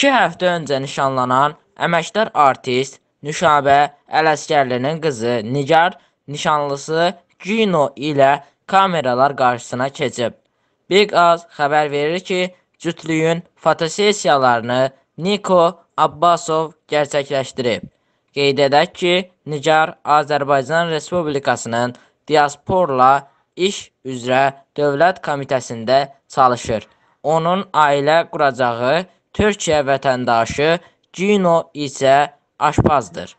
İki həftə öncə nişanlanan əməkdar artist Nüşabə Ələsgərlinin qızı Nigar nişanlısı Gino ilə kameralar qarşısına keçib. Big Az xəbər verir ki, cütlüyün fotosessiyalarını Niko Abbasov gerçəkləşdirib. Qeyd edək ki, Nigar Azərbaycan Respublikasının diasporla iş üzrə dövlət komitəsində çalışır. Onun ailə quracağı Türkiyə vətəndaşı Gino isə aşpazdır.